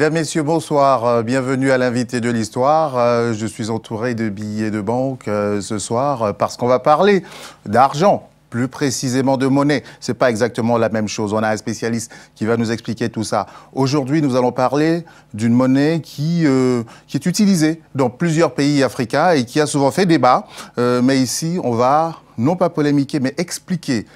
Mesdames, Messieurs, bonsoir. Euh, bienvenue à l'invité de l'histoire. Euh, je suis entouré de billets de banque euh, ce soir parce qu'on va parler d'argent plus précisément de monnaie. C'est pas exactement la même chose. On a un spécialiste qui va nous expliquer tout ça. Aujourd'hui, nous allons parler d'une monnaie qui, qui est utilisée dans plusieurs pays africains et qui a souvent fait débat. mais ici, on va non pas polémiquer, mais expliquer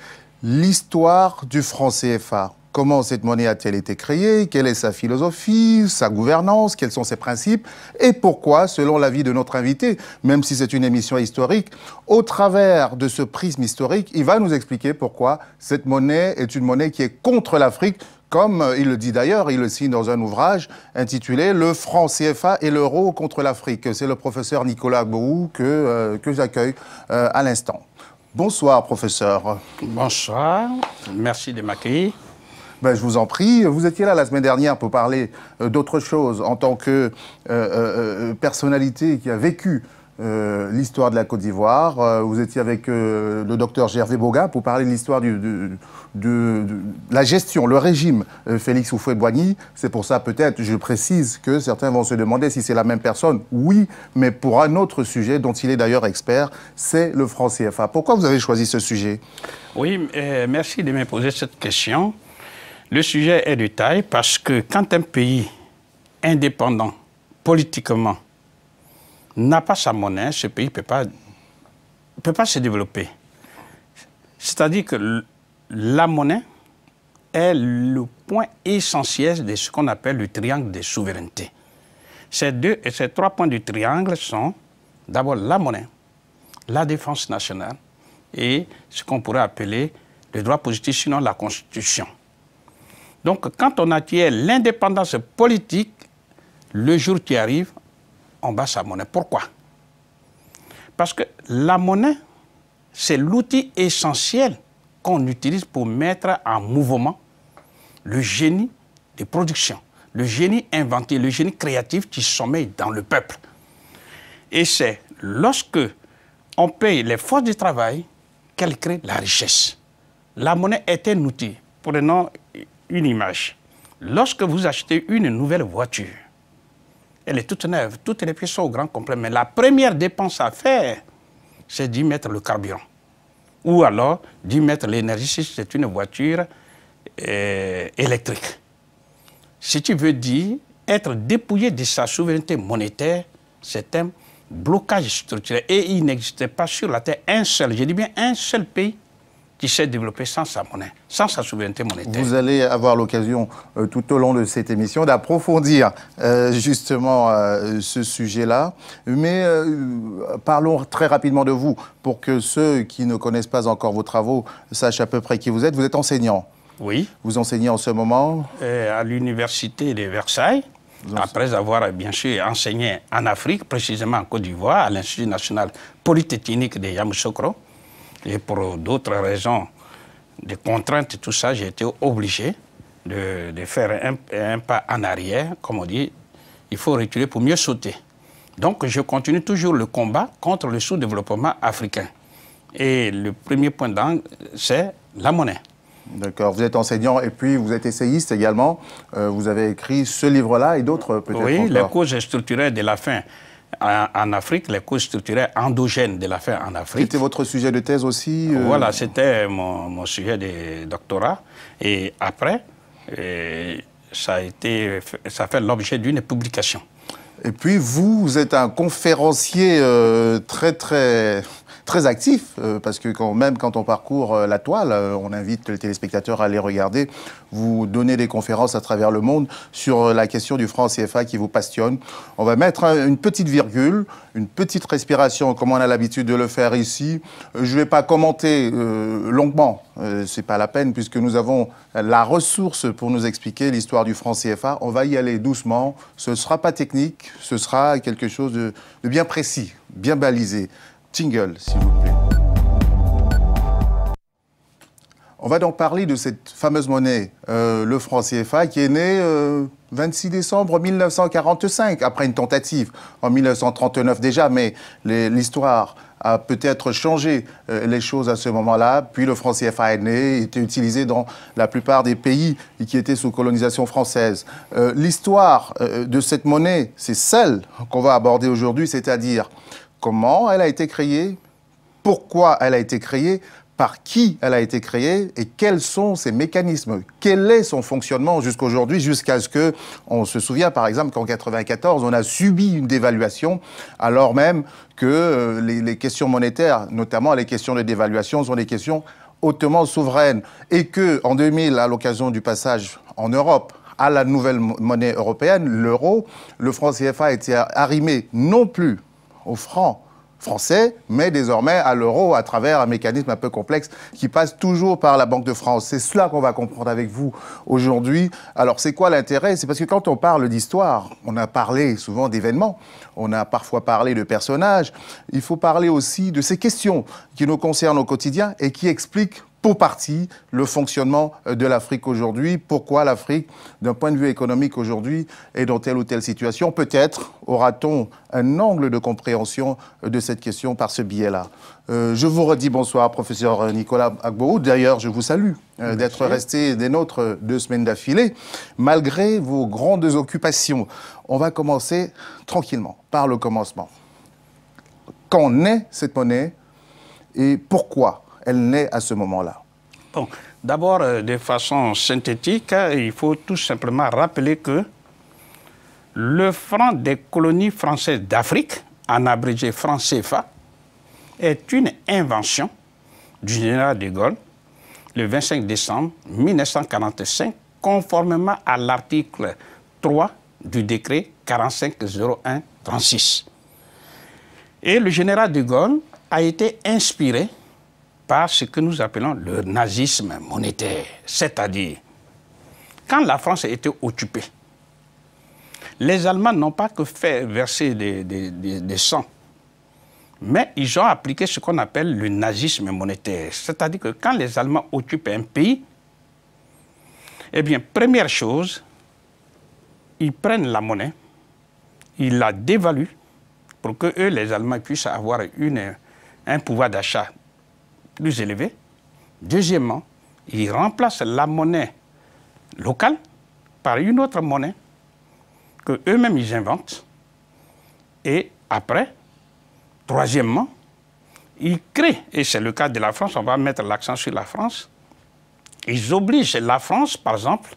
l'histoire du franc CFA comment cette monnaie a-t-elle été créée, quelle est sa philosophie, sa gouvernance, quels sont ses principes et pourquoi, selon l'avis de notre invité, même si c'est une émission historique, au travers de ce prisme historique, il va nous expliquer pourquoi cette monnaie est une monnaie qui est contre l'Afrique, comme euh, il le dit d'ailleurs, il le signe dans un ouvrage intitulé Le franc CFA et l'euro contre l'Afrique. C'est le professeur Nicolas Bou, euh, que, j'accueille euh, à l'instant. Bonsoir, professeur. Bonsoir, merci de m'accueillir. Ben, je vous en prie. Vous étiez là la semaine dernière pour parler euh, d'autre chose en tant que euh, euh, personnalité qui a vécu l'histoire de la Côte d'Ivoire. vous étiez avec le docteur Gervais Boga pour parler de l'histoire de la gestion, le régime Félix Houphouët-Boigny. C'est pour ça peut-être, je précise, que certains vont se demander si c'est la même personne. Oui, mais pour un autre sujet dont il est d'ailleurs expert, c'est le franc CFA. Pourquoi vous avez choisi ce sujet Oui, merci de me poser cette question. Le sujet est de taille parce que quand un pays indépendant politiquement n'a pas sa monnaie, ce pays ne peut pas, se développer. C'est-à-dire que la monnaie est le point essentiel de ce qu'on appelle le triangle de souveraineté. Ces deux et ces trois points du triangle sont d'abord la monnaie, la défense nationale et ce qu'on pourrait appeler le droit positif, sinon la Constitution. Donc quand on acquiert l'indépendance politique, le jour qui arrive, on bat sa monnaie. Pourquoi Parce que la monnaie, c'est l'outil essentiel qu'on utilise pour mettre en mouvement le génie de production, le génie inventé, le génie créatif qui sommeille dans le peuple. Et c'est lorsque on paye les forces du travail qu'elle crée la richesse. La monnaie est un outil. pour le nom une image. Lorsque vous achetez une nouvelle voiture, elle est toute neuve, toutes les pièces sont au grand complet, mais la première dépense à faire, c'est d'y mettre le carburant. Ou alors d'y mettre l'énergie si c'est une voiture euh, électrique. Si tu veux dire être dépouillé de sa souveraineté monétaire, c'est un blocage structurel. Et il n'existait pas sur la Terre un seul, je dis bien un seul pays qui s'est développé sans sa monnaie, sans sa souveraineté monétaire. Vous allez avoir l'occasion euh, tout au long de cette émission d'approfondir euh, justement euh, ce sujet-là. Mais parlons très rapidement de vous pour que ceux qui ne connaissent pas encore vos travaux sachent à peu près qui vous êtes. Vous êtes enseignant. Oui. Vous enseignez en ce moment À l'université de Versailles. Après avoir bien sûr enseigné en Afrique, précisément en Côte d'Ivoire, à l'Institut national polytechnique de Yamoussoukro, et pour d'autres raisons, des contraintes et tout ça, j'ai été obligé de, faire un, pas en arrière. Comme on dit, il faut reculer pour mieux sauter. Donc, je continue toujours le combat contre le sous-développement africain. Et le premier point d'angle, c'est la monnaie. D'accord. Vous êtes enseignant et puis vous êtes essayiste également. Euh, vous avez écrit ce livre-là et d'autres peut-être. Oui, les causes structurelles de la faim en, Afrique, les causes structurelles endogènes de la faim en Afrique. C'était votre sujet de thèse aussi euh? Voilà, c'était mon, sujet de doctorat. Et après, euh, ça, a été, ça fait l'objet d'une publication. Et puis vous, êtes un conférencier euh, très, très très actif, euh, parce que quand, même quand on parcourt euh, la toile, euh, on invite les téléspectateurs à aller regarder. Vous donner des conférences à travers le monde sur la question du franc CFA qui vous passionne. On va mettre une petite virgule, une petite respiration, comme on a l'habitude de le faire ici. Je ne vais pas commenter longuement, ce n'est pas la peine, puisque nous avons la ressource pour nous expliquer l'histoire du franc CFA. On va y aller doucement. Ce ne sera pas technique, ce sera quelque chose de bien précis, bien balisé. Tingle, s'il vous plaît. On va donc parler de cette fameuse monnaie, euh, le franc CFA, qui est né le euh, 26 décembre 1945, après une tentative en 1939 déjà, mais l'histoire a peut-être changé euh, les choses à ce moment-là. Puis le franc CFA est né, était utilisé dans la plupart des pays qui étaient sous colonisation française. l'histoire de cette monnaie, c'est celle qu'on va aborder aujourd'hui, c'est-à-dire comment elle a été créée, pourquoi elle a été créée, par qui elle a été créée et quels sont ses mécanismes, quel est son fonctionnement jusqu'à aujourd'hui jusqu'à ce que on se souvienne par exemple qu'en 1994, on a subi une dévaluation alors même que euh, les, questions monétaires, notamment les questions de dévaluation, sont des questions hautement souveraines et que en 2000 à l'occasion du passage en Europe à la nouvelle monnaie européenne, l'euro, le franc CFA a été arrimé non plus au franc français, mais désormais à l'euro à travers un mécanisme un peu complexe qui passe toujours par la Banque de France. C'est cela qu'on va comprendre avec vous aujourd'hui. Alors c'est quoi l'intérêt C'est parce que quand on parle d'histoire, on a parlé souvent d'événements, on a parfois parlé de personnages, il faut parler aussi de ces questions qui nous concernent au quotidien et qui expliquent pour partie le fonctionnement euh, de l'Afrique aujourd'hui, pourquoi l'Afrique, d'un point de vue économique aujourd'hui, est dans telle ou telle situation. Peut-être aura-t-on un angle de compréhension euh, de cette question par ce biais-là. Euh, je vous redis bonsoir, professeur Nicolas Agbo. D'ailleurs, je vous salue d'être resté des nôtres deux semaines d'affilée, malgré vos grandes occupations. On va commencer tranquillement, par le commencement. Qu'en est cette monnaie et pourquoi elle naît à ce moment-là Bon, d'abord, euh, de façon synthétique, hein, il faut tout simplement rappeler que le franc des colonies françaises d'Afrique, en abrégé franc CFA, est une invention du général de Gaulle le 25 décembre 1945, conformément à l'article 3 du décret 4501-36. Et le général de Gaulle a été inspiré par ce que nous appelons le nazisme monétaire. C'est-à-dire, quand la France a été occupée, les Allemands n'ont pas que fait verser des, des, sangs, mais ils ont appliqué ce qu'on appelle le nazisme monétaire. C'est-à-dire que quand les Allemands occupent un pays, eh bien, première chose, ils prennent la monnaie, ils la dévaluent pour que eux, les Allemands, puissent avoir une, un pouvoir d'achat plus élevé, Deuxièmement, ils remplacent la monnaie locale par une autre monnaie que eux-mêmes ils inventent. Et après, troisièmement, ils créent, et c'est le cas de la France, on va mettre l'accent sur la France, ils obligent la France, par exemple,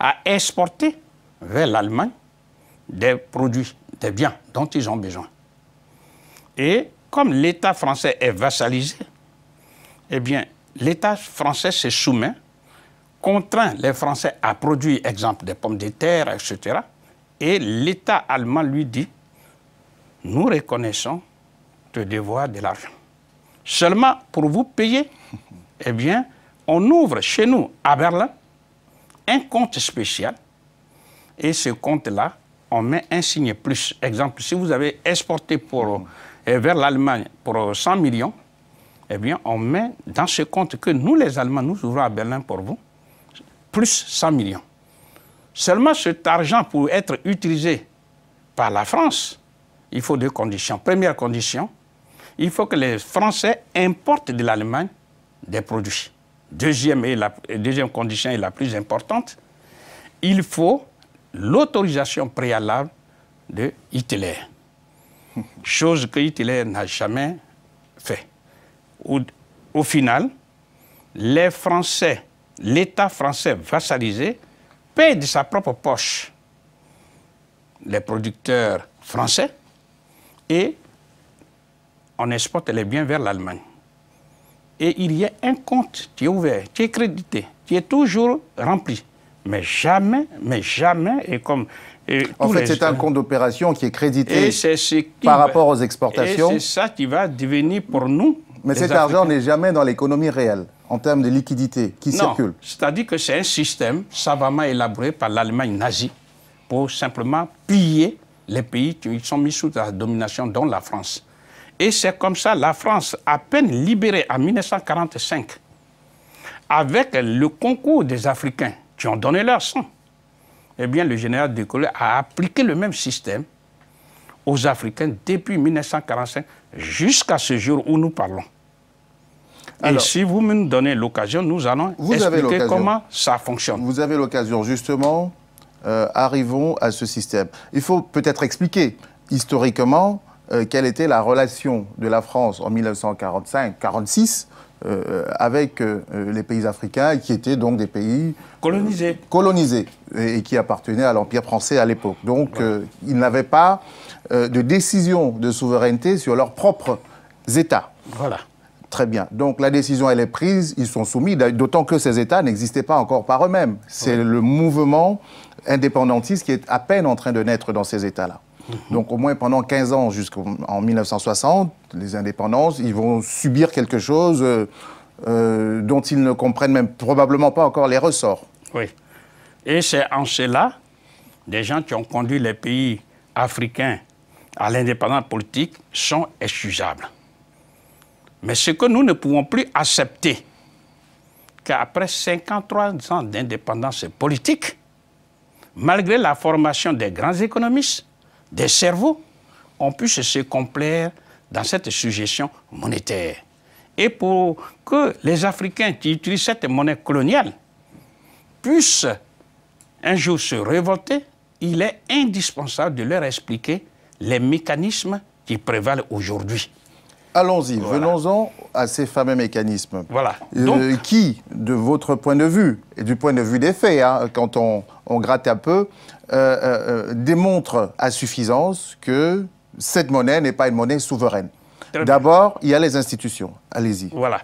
à exporter vers l'Allemagne des produits, des biens dont ils ont besoin. Et comme l'État français est vassalisé eh bien, l'État français se soumet, contraint les Français à produire, exemple, des pommes de terre, etc. Et l'État allemand lui dit, nous reconnaissons te devoir de l'argent. Seulement, pour vous payer, eh bien, on ouvre chez nous, à Berlin, un compte spécial. Et ce compte-là, on met un signe plus. Exemple, si vous avez exporté pour, euh, vers l'Allemagne pour 100 millions, eh bien, on met dans ce compte que nous, les Allemands, nous ouvrons à Berlin pour vous, plus 100 millions. Seulement, cet argent pour être utilisé par la France, il faut deux conditions. Première condition, il faut que les Français importent de l'Allemagne des produits. Deuxième, et la, deuxième condition est la plus importante, il faut l'autorisation préalable de Hitler. Chose que Hitler n'a jamais fait où, au final, les Français, l'État français vassalisé, paie de sa propre poche les producteurs français et on exporte les biens vers l'Allemagne. Et il y a un compte qui est ouvert, qui est crédité, qui est toujours rempli. Mais jamais, mais jamais, et comme... en fait, c'est un compte d'opération qui est crédité par rapport aux exportations. Et c'est ça qui va devenir pour nous mais cet argent n'est jamais dans l'économie réelle, en termes de liquidité qui non, circule. C'est-à-dire que c'est un système savamment élaboré par l'Allemagne nazie pour simplement piller les pays qui sont mis sous la domination, dont la France. Et c'est comme ça, la France, à peine libérée en 1945, avec le concours des Africains qui ont donné leur sang, eh bien, le général de Gaulle a appliqué le même système aux Africains depuis 1945 jusqu'à ce jour où nous parlons. Et si vous me donnez l'occasion, nous allons vous expliquer comment ça fonctionne. Vous avez l'occasion, justement. Euh, arrivons à ce système. Il faut peut-être expliquer historiquement euh, quelle était la relation de la France en 1945-46 euh, avec les pays africains qui étaient donc des pays colonisés, colonisés et, qui appartenaient à l'Empire français à l'époque. Donc ils n'avaient pas de décision de souveraineté sur leurs propres États. Voilà. Très bien. Donc la décision, elle est prise, ils sont soumis, d'autant que ces États n'existaient pas encore par eux-mêmes. C'est le mouvement indépendantiste qui est à peine en train de naître dans ces États-là. Mhm. Donc au moins pendant 15 ans, jusqu'en 1960, les indépendances, ils vont subir quelque chose euh, euh, dont ils ne comprennent même probablement pas encore les ressorts. Oui. Et c'est en cela, des gens qui ont conduit les pays africains à l'indépendance politique sont excusables. Mais ce que nous ne pouvons plus accepter, qu'après 53 ans d'indépendance politique, malgré la formation des grands économistes, des cerveaux, on puisse se complaire dans cette suggestion monétaire. Et pour que les Africains qui utilisent cette monnaie coloniale puissent un jour se révolter, il est indispensable de leur expliquer les mécanismes qui prévalent aujourd'hui. Allons-y, venons-en à ces fameux mécanismes. Voilà. Euh, qui, de votre point de vue, et du point de vue des faits, hein, quand on, gratte un peu, euh, euh, démontre à suffisance que cette monnaie n'est pas une monnaie souveraine. D'abord, il y a les institutions. Allez-y. Voilà.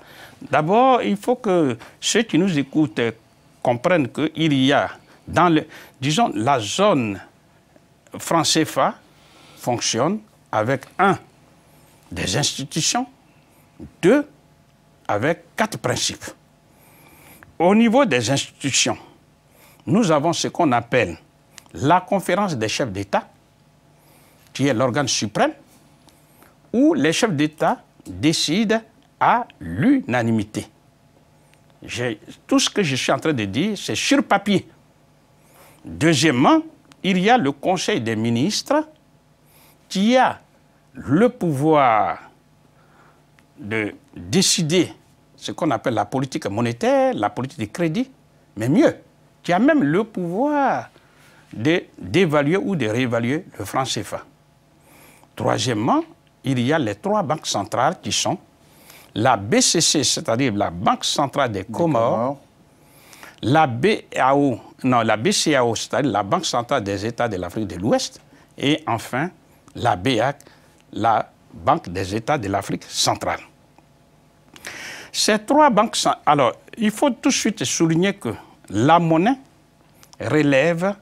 D'abord, il faut que ceux qui nous écoutent comprennent qu'il y a, dans le, disons, la zone franc CFA fonctionne avec un des institutions. Deux, avec quatre principes. Au niveau des institutions, nous avons ce qu'on appelle la conférence des chefs d'État, qui est l'organe suprême, où les chefs d'État décident à l'unanimité. Tout ce que je suis en train de dire, c'est sur papier. Deuxièmement, il y a le Conseil des ministres qui a le pouvoir de décider ce qu'on appelle la politique monétaire, la politique de crédit, mais mieux, qui a même le pouvoir d'évaluer ou de réévaluer le franc CFA. Troisièmement, il y a les trois banques centrales qui sont la BCC, c'est-à-dire la Banque centrale des Comores, la BAO, non, la BCAO, c'est-à-dire la Banque centrale des États de l'Afrique de l'Ouest, et enfin la BEAC, la Banque des États de l'Afrique centrale. Ces trois banques... Alors, il faut tout de suite souligner que la monnaie relève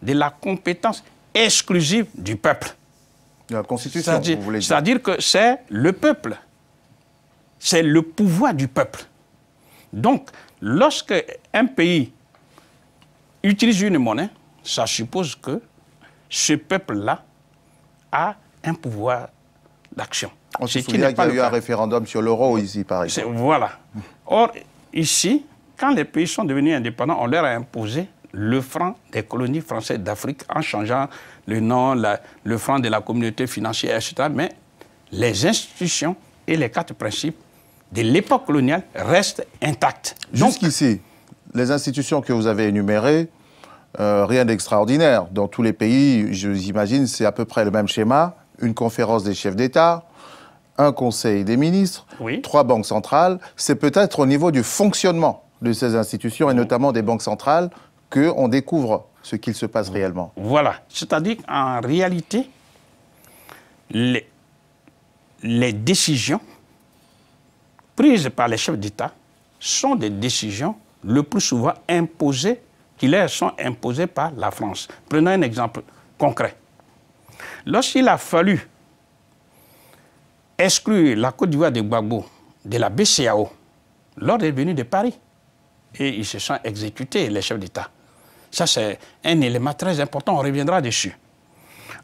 de la compétence exclusive du peuple. la Constitution, C'est-à-dire que c'est le peuple. C'est le pouvoir du peuple. Donc, lorsque un pays utilise une monnaie, ça suppose que ce peuple-là a un pouvoir d'action. On se souvient qu'il y a eu un référendum sur l'euro ici, par exemple. Voilà. Or, ici, quand les pays sont devenus indépendants, on leur a imposé le franc des colonies françaises d'Afrique en changeant le nom, le franc de la communauté financière, etc. Mais les institutions et les quatre principes de l'époque coloniale restent intacts. Jusqu'ici, les institutions que vous avez énumérées, euh, rien d'extraordinaire. Dans tous les pays, je vous j'imagine, c'est à peu près le même schéma une conférence des chefs d'État, un conseil des ministres, trois banques centrales. C'est peut-être au niveau du fonctionnement de ces institutions, et notamment des banques centrales, qu'on découvre ce qu'il se passe réellement. Voilà. C'est-à-dire qu'en réalité, les, les décisions prises par les chefs d'État sont des décisions le plus souvent imposées, qui leur sont imposées par la France. Prenons un exemple concret. Lorsqu'il a fallu exclure la Côte d'Ivoire de Gbagbo de la BCAO, l'ordre est venu de Paris. Et ils se sont exécutés, les chefs d'État. Ça, c'est un élément très important, on reviendra dessus.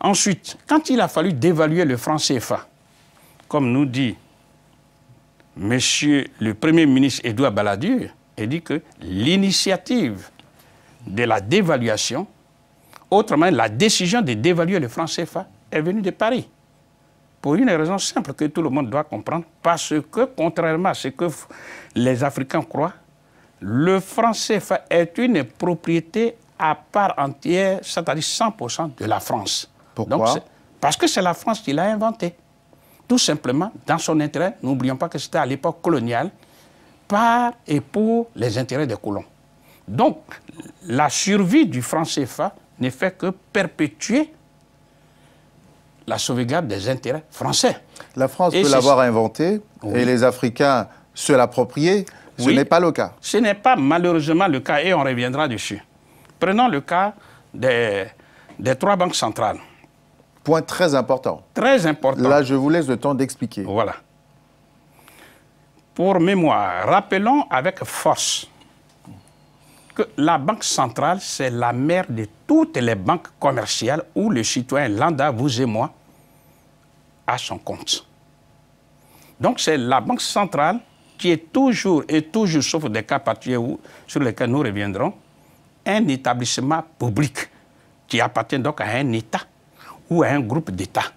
Ensuite, quand il a fallu dévaluer le franc CFA, comme nous dit Monsieur le Premier ministre Edouard Balladur, il dit que l'initiative de la dévaluation Autrement, la décision de dévaluer le franc CFA est venue de Paris. Pour une raison simple que tout le monde doit comprendre, parce que contrairement à ce que les Africains croient, le franc CFA est une propriété à part entière, c'est-à-dire 100% de la France. Pourquoi Parce que c'est la France qui l'a inventé. Tout simplement, dans son intérêt, n'oublions pas que c'était à l'époque coloniale, par et pour les intérêts des colons. Donc, la survie du franc CFA ne fait que perpétuer la sauvegarde des intérêts français. La France peut l'avoir inventé et les Africains se l'approprier. Ce n'est pas le cas. Ce n'est pas malheureusement le cas et on reviendra dessus. Prenons le cas des, des trois banques centrales. Point très important. Très important. Là, je vous laisse le temps d'expliquer. Voilà. Pour mémoire, rappelons avec force la Banque centrale, c'est la mère de toutes les banques commerciales où le citoyen lambda, vous et moi, a son compte. Donc c'est la Banque centrale qui est toujours et toujours, sauf des cas particuliers sur lesquels nous reviendrons, un établissement public qui appartient donc à un État ou à un groupe d'États.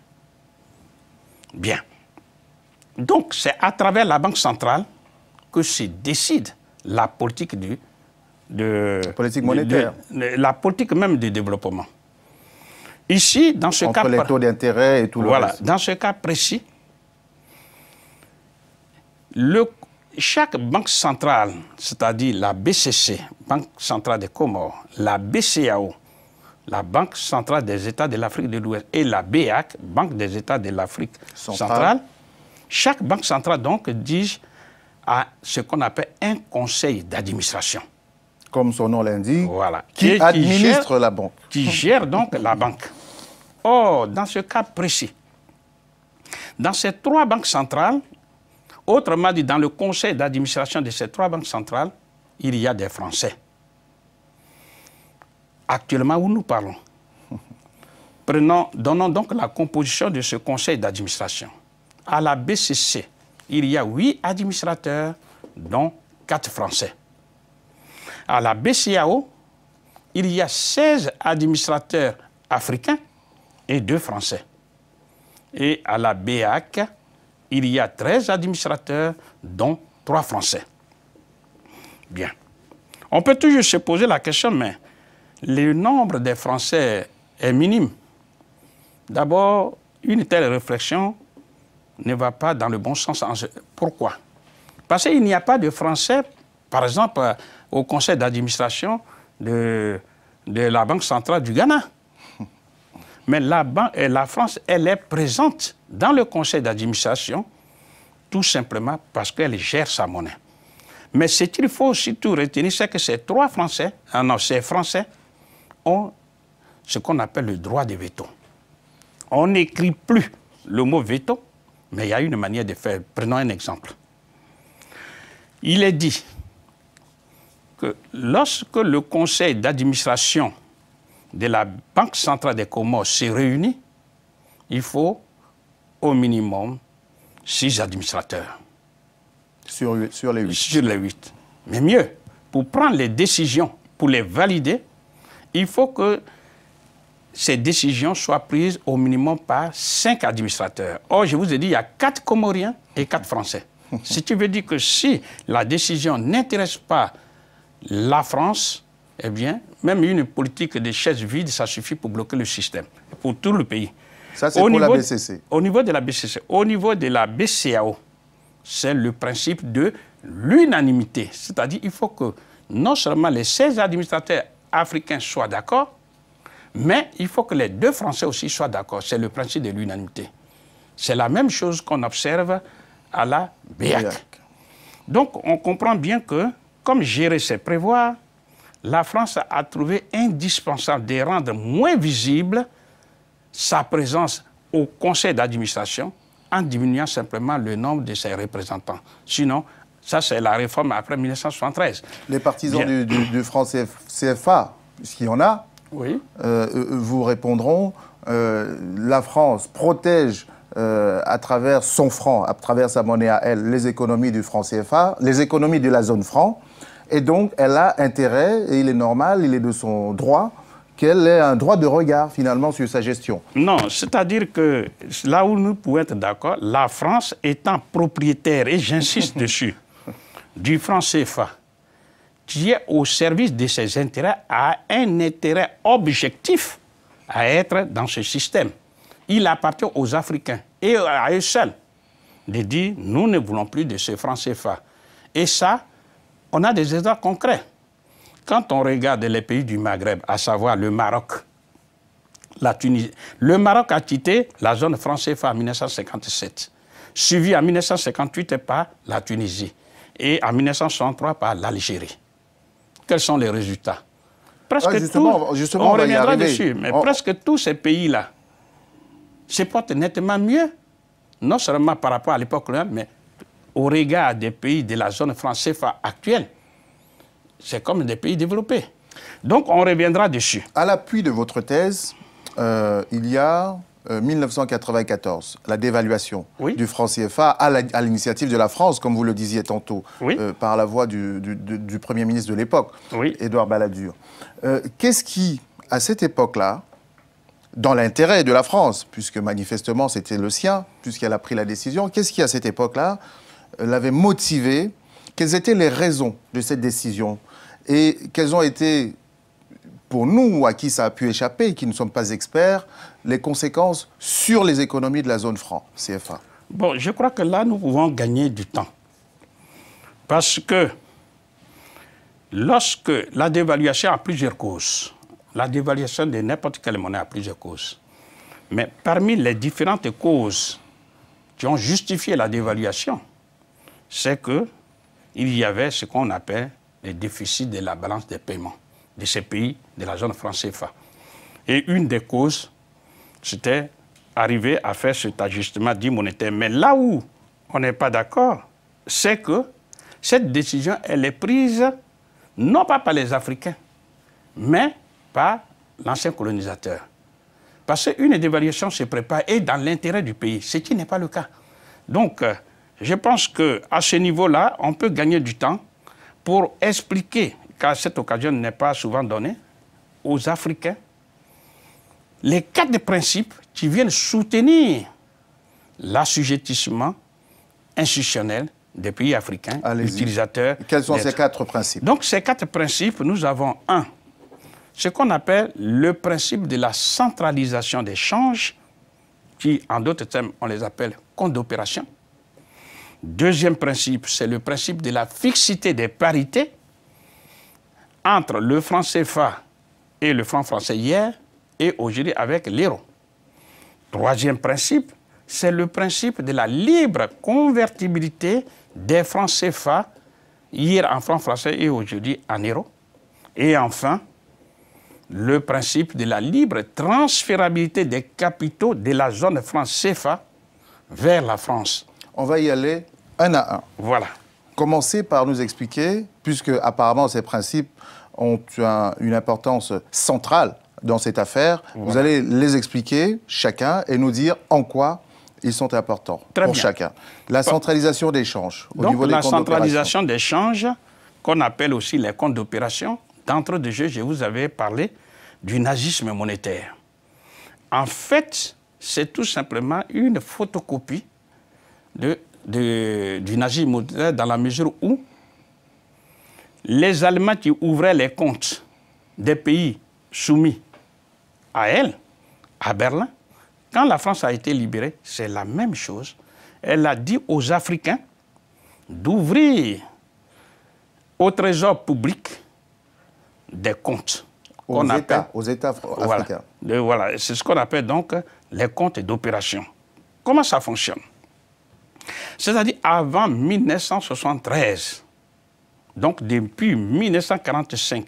Bien. Donc c'est à travers la Banque centrale que se décide la politique du de la politique monétaire, la politique même du développement. Ici, dans ce cas les taux d'intérêt et tout le reste. dans ce cas précis, le, chaque banque centrale, c'est-à-dire la BCC, Banque centrale des Comores, la BCAO, la Banque centrale des États de l'Afrique de l'Ouest et la BEAC, Banque des États de l'Afrique centrale. chaque banque centrale donc dit à ce qu'on appelle un conseil d'administration comme son nom l'indique, qui administre la banque. Qui gère donc la banque. Or, dans ce cas précis, dans ces trois banques centrales, autrement dit, dans le conseil d'administration de ces trois banques centrales, il y a des Français. Actuellement, où nous parlons Prenons, Donnons donc la composition de ce conseil d'administration. À la BCC, il y a huit administrateurs, dont quatre Français à la BCAO, il y a 16 administrateurs africains et 2 Français. Et à la BAC, il y a 13 administrateurs, dont 3 Français. Bien. On peut toujours se poser la question, mais le nombre des Français est minime. D'abord, une telle réflexion ne va pas dans le bon sens. Pourquoi Parce qu'il n'y a pas de Français, par exemple, au conseil d'administration de, la Banque centrale du Ghana. Mais la, France, elle est présente dans le conseil d'administration tout simplement parce qu'elle gère sa monnaie. Mais ce qu'il faut surtout retenir, c'est que ces trois Français, ah non, ces Français ont ce qu'on appelle le droit de veto. On n'écrit plus le mot veto, mais il y a une manière de faire. Prenons un exemple. Il est dit lorsque le conseil d'administration de la Banque centrale des Comores s'est réuni, il faut au minimum six administrateurs. Sur, sur les huit Sur les huit. Mais mieux, pour prendre les décisions, pour les valider, il faut que ces décisions soient prises au minimum par cinq administrateurs. Or, je vous ai dit, il y a quatre Comoriens et quatre Français. si tu veux dire que si la décision n'intéresse pas la France, eh bien, même une politique de chaises vides, ça suffit pour bloquer le système, pour tout le pays. Ça, c'est pour la BCC. Au niveau de la BCC. Au niveau de la BCAO, c'est le principe de l'unanimité. C'est-à-dire il faut que non seulement les 16 administrateurs africains soient d'accord, mais il faut que les deux Français aussi soient d'accord. C'est le principe de l'unanimité. C'est la même chose qu'on observe à la BEAC. Donc on comprend bien que comme gérer, ses prévoirs la France a trouvé indispensable de rendre moins visible sa présence au conseil d'administration en diminuant simplement le nombre de ses représentants. Sinon, ça, c'est la réforme après 1973. Les partisans du, du, franc CFA, s'il y en a, oui. Euh, euh, vous répondront euh, la France protège euh, à travers son franc, à travers sa monnaie à elle, les économies du franc CFA, les économies de la zone franc. Et donc, elle a intérêt, et il est normal, il est de son droit, qu'elle ait un droit de regard, finalement, sur sa gestion. Non, c'est-à-dire que là où nous pouvons être d'accord, la France étant propriétaire, et j'insiste dessus, du franc CFA, qui est au service de ses intérêts, a un intérêt objectif à être dans ce système il appartient aux Africains et à eux seuls de dire nous ne voulons plus de ce franc CFA. Et ça, on a des exemples concrets. Quand on regarde les pays du Maghreb, à savoir le Maroc, la Tunisie, le Maroc a quitté la zone franc CFA en 1957, suivi en 1958 par la Tunisie et en 1963 par l'Algérie. Quels sont les résultats ah, justement, on, reviendra dessus, mais presque tous ces pays-là se porte nettement mieux, non seulement par rapport à l'époque coloniale, mais au regard des pays de la zone CFA actuelle. C'est comme des pays développés. Donc on reviendra dessus. À l'appui de votre thèse, euh, il y a 1994, euh, la dévaluation du franc CFA à l'initiative de la France, comme vous le disiez tantôt, euh, par la voix du, Premier ministre de l'époque, Édouard Balladur. Qu'est-ce qui, à cette époque-là, dans l'intérêt de la France, puisque manifestement c'était le sien, puisqu'elle a pris la décision, qu'est-ce qui à cette époque-là l'avait motivé Quelles étaient les raisons de cette décision Et quelles ont été, pour nous, à qui ça a pu échapper, qui ne sommes pas experts, les conséquences sur les économies de la zone franc, CFA Bon, je crois que là, nous pouvons gagner du temps. Parce que lorsque la dévaluation a plusieurs causes, la dévaluation de n'importe quelle monnaie a plusieurs causes. Mais parmi les différentes causes qui ont justifié la dévaluation, c'est qu'il y avait ce qu'on appelle les déficits de la balance des paiements de ces pays de la zone franc CFA. Et une des causes, c'était arriver à faire cet ajustement dit monétaire. Mais là où on n'est pas d'accord, c'est que cette décision, elle est prise non pas par les Africains, mais par l'ancien colonisateur. Parce qu'une dévaluation se prépare et dans l'intérêt du pays, ce qui n'est pas le cas. Donc, euh, je pense qu'à ce niveau-là, on peut gagner du temps pour expliquer, car cette occasion n'est pas souvent donnée, aux Africains les quatre principes qui viennent soutenir l'assujettissement institutionnel des pays africains, utilisateurs. Quels sont ces quatre principes Donc, ces quatre principes, nous avons un, ce qu'on appelle le principe de la centralisation des changes, qui en d'autres termes, on les appelle compte d'opération. Deuxième principe, c'est le principe de la fixité des parités entre le franc CFA et le franc français hier et aujourd'hui avec l'euro. Troisième principe, c'est le principe de la libre convertibilité des francs CFA hier en francs français et aujourd'hui en euros. Et enfin, le principe de la libre transférabilité des capitaux de la zone France CFA vers la France. On va y aller un à un. Voilà. Commencez par nous expliquer, puisque apparemment ces principes ont une importance centrale dans cette affaire. Vous allez les expliquer chacun et nous dire en quoi ils sont importants Très pour bien. chacun. La centralisation d'échanges au niveau des la centralisation d'échanges, qu'on appelle aussi les comptes d'opération, d'entre de jeux, je vous avais parlé du nazisme monétaire. En fait, c'est tout simplement une photocopie de, du nazisme monétaire dans la mesure où les Allemands qui ouvraient les comptes des pays soumis à elle, à Berlin, quand la France a été libérée, c'est la même chose. Elle a dit aux Africains d'ouvrir au trésor public des comptes. Aux États, aux États africains. Voilà, voilà c'est ce qu'on appelle donc les comptes d'opération. Comment ça fonctionne C'est-à-dire avant 1973, donc depuis 1945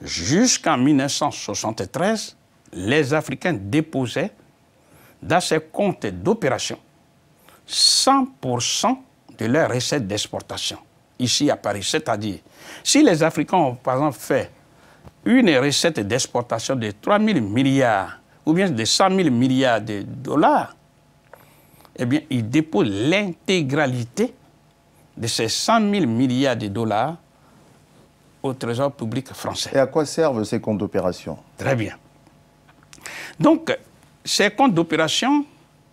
jusqu'en 1973, les Africains déposaient dans ces comptes d'opération 100% de leurs recettes d'exportation ici à Paris. C'est-à-dire, si les Africains ont par exemple fait une recette d'exportation de 3 000 milliards ou bien de 100 000 milliards de dollars, eh bien, il dépose l'intégralité de ces 100 000 milliards de dollars au Trésor public français. Et à quoi servent ces comptes d'opération Très bien. Donc, ces comptes d'opération,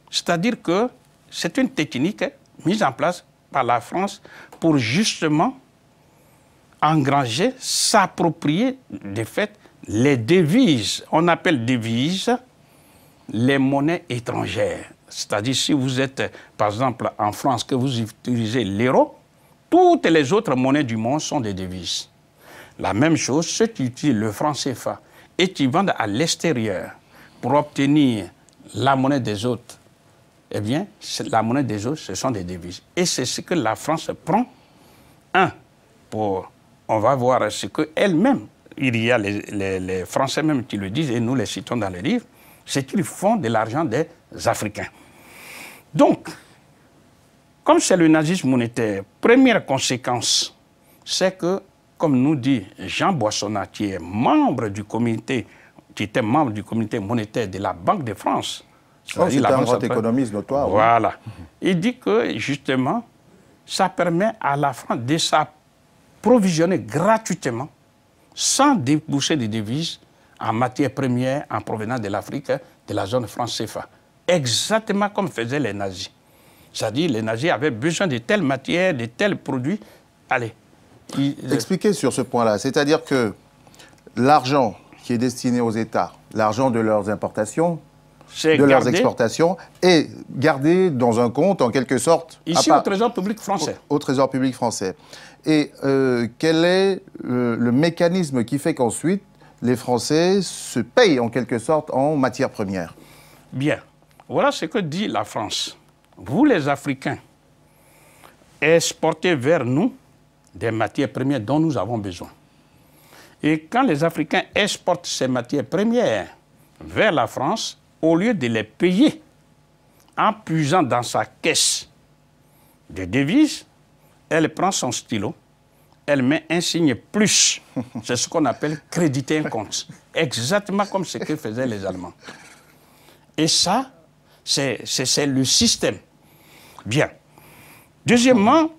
c'est-à-dire que c'est une technique mise en place par la France pour justement engranger, s'approprier de fait les devises. On appelle devises les monnaies étrangères. C'est-à-dire si vous êtes, par exemple, en France, que vous utilisez l'euro, toutes les autres monnaies du monde sont des devises. La même chose, si tu utilises le franc CFA et tu vendent à l'extérieur pour obtenir la monnaie des autres, eh bien, la monnaie des autres, ce sont des devises. Et c'est ce que la France prend, un, pour on va voir ce qu'elles-mêmes, il y a les, Français même qui le disent, et nous les citons dans le livre, c'est qu'ils font de l'argent des Africains. Donc, comme c'est le nazisme monétaire, première conséquence, c'est que, comme nous dit Jean Boissonnat, qui est membre du comité, qui était membre du comité monétaire de la Banque de France, oh, c'est un grand économiste notoire. Voilà. Il dit que, justement, ça permet à la France de s'appréhender provisionner gratuitement, sans déboucher de devises, en matières premières en provenant de l'Afrique, de la zone France CFA. Exactement comme faisaient les nazis. C'est-à-dire, les nazis avaient besoin de telles matières, de tels produits. Allez. Expliquez sur ce point-là. C'est-à-dire que l'argent qui est destiné aux États, l'argent de leurs importations, de leurs exportations et garder dans un compte, en quelque sorte. Ici, au Trésor public français. Au, Trésor public français. Et euh, quel est euh, le mécanisme qui fait qu'ensuite, les Français se payent, en quelque sorte, en matières premières Bien. Voilà ce que dit la France. Vous, les Africains, exportez vers nous des matières premières dont nous avons besoin. Et quand les Africains exportent ces matières premières vers la France, au lieu de les payer en puisant dans sa caisse de devises, elle prend son stylo, elle met un signe plus. C'est ce qu'on appelle créditer un compte. Exactement comme ce que faisaient les Allemands. Et ça, c'est le système. Bien. Deuxièmement,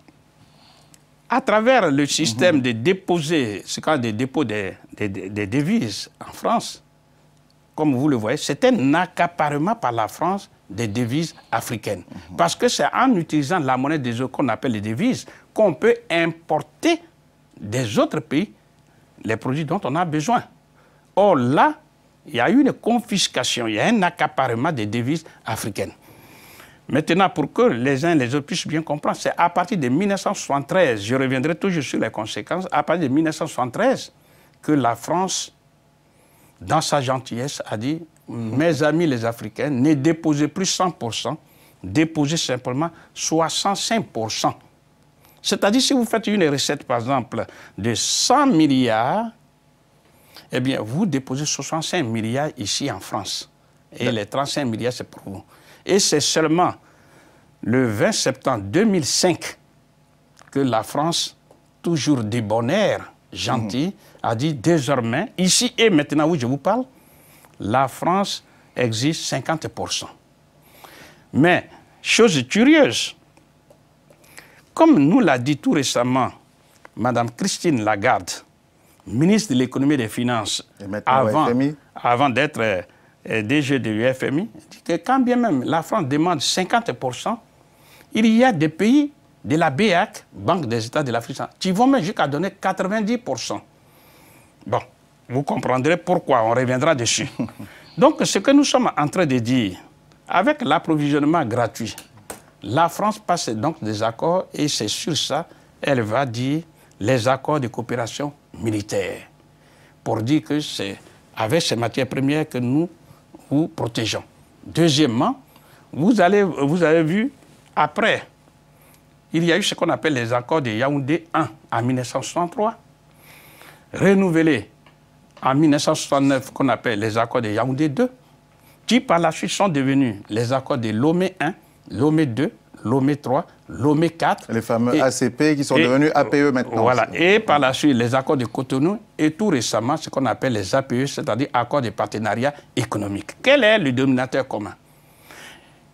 à travers le système mhm. de déposer, ce quand dépôt des, des devises en France, comme vous le voyez, c'est un accaparement par la France des devises africaines. Parce que c'est en utilisant la monnaie des autres qu'on appelle les devises qu'on peut importer des autres pays les produits dont on a besoin. Or là, il y a eu une confiscation, il y a un accaparement des devises africaines. Maintenant, pour que les uns et les autres puissent bien comprendre, c'est à partir de 1973, je reviendrai toujours sur les conséquences, à partir de 1973, que la France dans sa gentillesse, a dit Mes amis les Africains, ne déposez plus 100%, déposez simplement 65%. C'est-à-dire, si vous faites une recette, par exemple, de 100 milliards, eh bien, vous déposez 65 milliards ici en France. Et les 35 milliards, c'est pour vous. Et c'est seulement le 20 septembre 2005 que la France, toujours débonnaire, mmh. gentille, a dit désormais, ici et maintenant où je vous parle, la France existe 50%. Mais, chose curieuse, comme nous l'a dit tout récemment Mme Christine Lagarde, ministre de l'économie et des finances, avant, d'être euh, euh, DG de l'UFMI, dit que quand bien même la France demande 50%, il y a des pays de la BEAC, Banque des États de l'Afrique, qui vont même jusqu'à donner 90%. Bon, vous comprendrez pourquoi, on reviendra dessus. Donc, ce que nous sommes en train de dire, avec l'approvisionnement gratuit, la France passe donc des accords et c'est sur ça elle va dire les accords de coopération militaire pour dire que c'est avec ces matières premières que nous vous protégeons. Deuxièmement, vous, vous avez vu, après, il y a eu ce qu'on appelle les accords de Yaoundé 1 en 1963 renouvelés en 1969 qu'on appelle les accords de Yaoundé 2, qui par la suite sont devenus les accords de Lomé 1, Lomé 2, Lomé 3, Lomé 4. Les fameux ACP qui sont devenus APE maintenant. Voilà, et par la suite les accords de Cotonou et tout récemment ce qu'on appelle les APE, c'est-à-dire accords de partenariat économique. Quel est le dominateur commun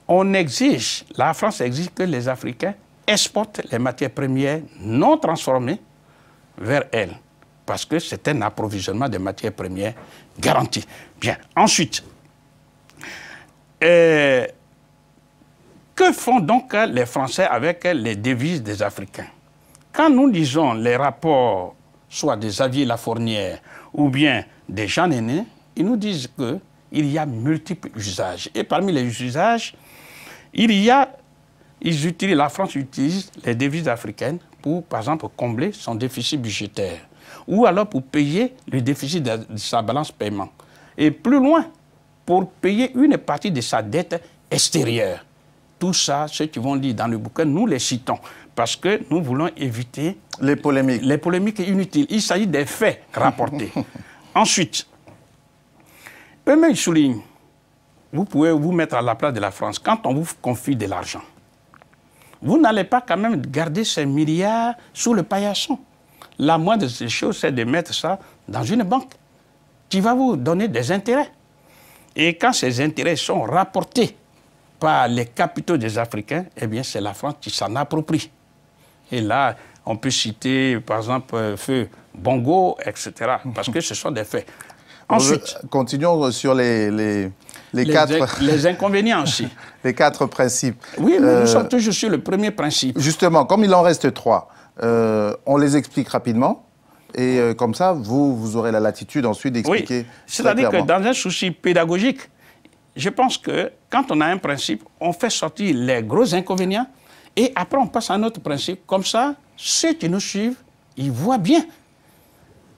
On exige, la France exige que les Africains exportent les matières premières non transformées vers elle parce que c'est un approvisionnement de matières premières garanti. Bien, ensuite, euh, que font donc les Français avec les devises des Africains Quand nous lisons les rapports, soit des Xavier Lafournière ou bien des Jean Néné, ils nous disent qu'il y a multiples usages. Et parmi les usages, il y ils utilisent, la France utilise les devises africaines pour, par exemple, combler son déficit budgétaire ou alors pour payer le déficit de sa balance paiement. Et plus loin, pour payer une partie de sa dette extérieure. Tout ça, ceux qui vont lire dans le bouquin, nous les citons parce que nous voulons éviter les polémiques. Les polémiques inutiles. Il s'agit des faits rapportés. Ensuite, eux-mêmes soulignent, vous pouvez vous mettre à la place de la France quand on vous confie de l'argent. Vous n'allez pas quand même garder ces milliards sous le paillasson. La moindre des choses, c'est de mettre ça dans une banque qui va vous donner des intérêts. Et quand ces intérêts sont rapportés par les capitaux des Africains, eh bien, c'est la France qui s'en approprie. Et là, on peut citer, par exemple, euh, Feu Bongo, etc., parce que ce sont des faits. Ensuite, continuons sur les, les, les, quatre... Les inconvénients aussi. les quatre principes. Oui, mais nous euh, sommes toujours sur le premier principe. Justement, comme il en reste trois, euh, on les explique rapidement. Et euh, comme ça, vous, aurez la latitude ensuite d'expliquer. C'est-à-dire que dans un souci pédagogique, je pense que quand on a un principe, on fait sortir les gros inconvénients et après on passe à un autre principe. Comme ça, ceux qui nous suivent, ils voient bien